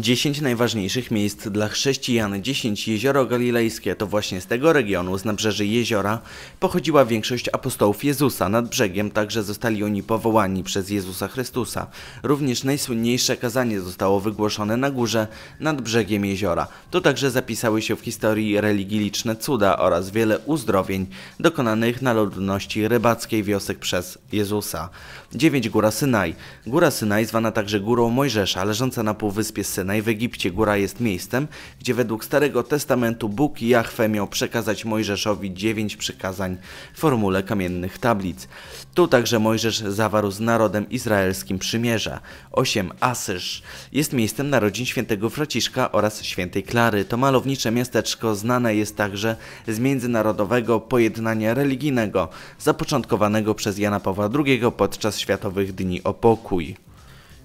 10 najważniejszych miejsc dla chrześcijan, 10 jezioro galilejskie to właśnie z tego regionu, z nabrzeży jeziora, pochodziła większość apostołów Jezusa. Nad brzegiem także zostali oni powołani przez Jezusa Chrystusa. Również najsłynniejsze kazanie zostało wygłoszone na górze nad brzegiem jeziora. To także zapisały się w historii religii liczne cuda oraz wiele uzdrowień dokonanych na ludności rybackiej wiosek przez Jezusa. 9 Góra Synaj. Góra Synaj zwana także Górą Mojżesza, leżąca na półwyspie Synaj Synej w Egipcie góra jest miejscem, gdzie według Starego Testamentu Bóg Jahwe miał przekazać Mojżeszowi dziewięć przykazań w formule kamiennych tablic. Tu także Mojżesz zawarł z narodem izraelskim przymierza. 8. Asyż jest miejscem narodzin świętego Franciszka oraz świętej Klary. To malownicze miasteczko znane jest także z międzynarodowego pojednania religijnego zapoczątkowanego przez Jana Pawła II podczas Światowych Dni o Pokój.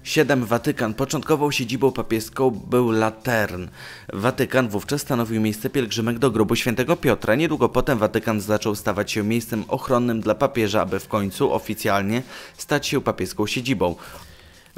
7. Watykan. Początkową siedzibą papieską był Latern. Watykan wówczas stanowił miejsce pielgrzymek do grobu świętego Piotra. Niedługo potem Watykan zaczął stawać się miejscem ochronnym dla papieża, aby w końcu oficjalnie stać się papieską siedzibą.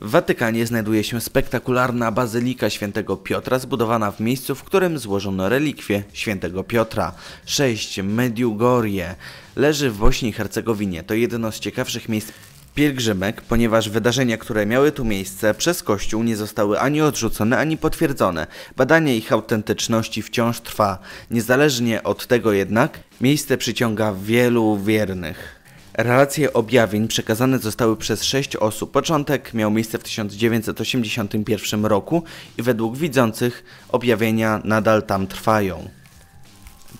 W Watykanie znajduje się spektakularna bazylika świętego Piotra zbudowana w miejscu, w którym złożono relikwie świętego Piotra. 6. Mediugorje leży w Bośni i Hercegowinie. To jedno z ciekawszych miejsc pielgrzymek, ponieważ wydarzenia, które miały tu miejsce, przez Kościół nie zostały ani odrzucone, ani potwierdzone. Badanie ich autentyczności wciąż trwa. Niezależnie od tego jednak, miejsce przyciąga wielu wiernych. Relacje objawień przekazane zostały przez sześć osób. Początek miał miejsce w 1981 roku i według widzących objawienia nadal tam trwają.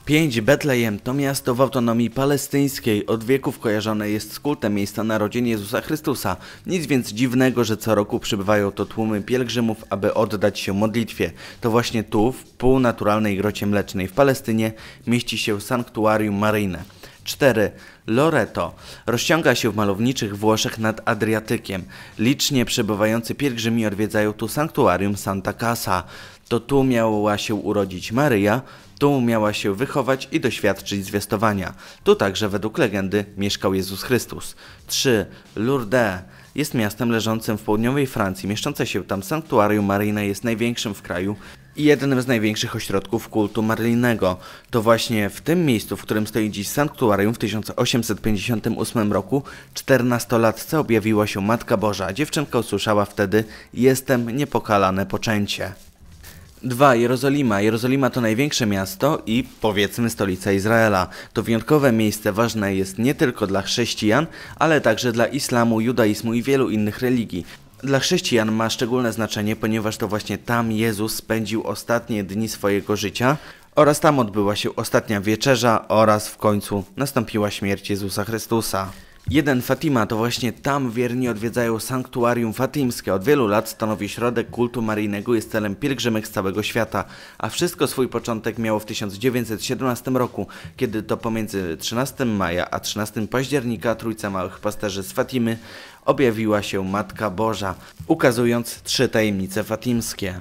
5. Betlejem to miasto w autonomii palestyńskiej. Od wieków kojarzone jest z kultem miejsca narodzin Jezusa Chrystusa. Nic więc dziwnego, że co roku przybywają to tłumy pielgrzymów, aby oddać się modlitwie. To właśnie tu, w półnaturalnej grocie mlecznej w Palestynie, mieści się sanktuarium maryjne. 4. Loreto rozciąga się w malowniczych Włoszech nad Adriatykiem. Licznie przebywający pielgrzymi odwiedzają tu sanktuarium Santa Casa. To tu miała się urodzić Maryja, tu miała się wychować i doświadczyć zwiastowania. Tu także według legendy mieszkał Jezus Chrystus. 3. Lourdes jest miastem leżącym w południowej Francji. Mieszczące się tam sanktuarium maryjne jest największym w kraju i jednym z największych ośrodków kultu maryjnego. To właśnie w tym miejscu, w którym stoi dziś sanktuarium w 1858 roku, 14 latce objawiła się Matka Boża. Dziewczynka usłyszała wtedy: Jestem niepokalane poczęcie. Dwa, Jerozolima. Jerozolima to największe miasto i powiedzmy stolica Izraela. To wyjątkowe miejsce ważne jest nie tylko dla chrześcijan, ale także dla islamu, judaizmu i wielu innych religii. Dla chrześcijan ma szczególne znaczenie, ponieważ to właśnie tam Jezus spędził ostatnie dni swojego życia oraz tam odbyła się ostatnia wieczerza oraz w końcu nastąpiła śmierć Jezusa Chrystusa. Jeden Fatima to właśnie tam wierni odwiedzają sanktuarium fatimskie. Od wielu lat stanowi środek kultu maryjnego, i jest celem pielgrzymek z całego świata. A wszystko swój początek miało w 1917 roku, kiedy to pomiędzy 13 maja a 13 października Trójca Małych Pasterzy z Fatimy objawiła się Matka Boża, ukazując trzy tajemnice fatimskie.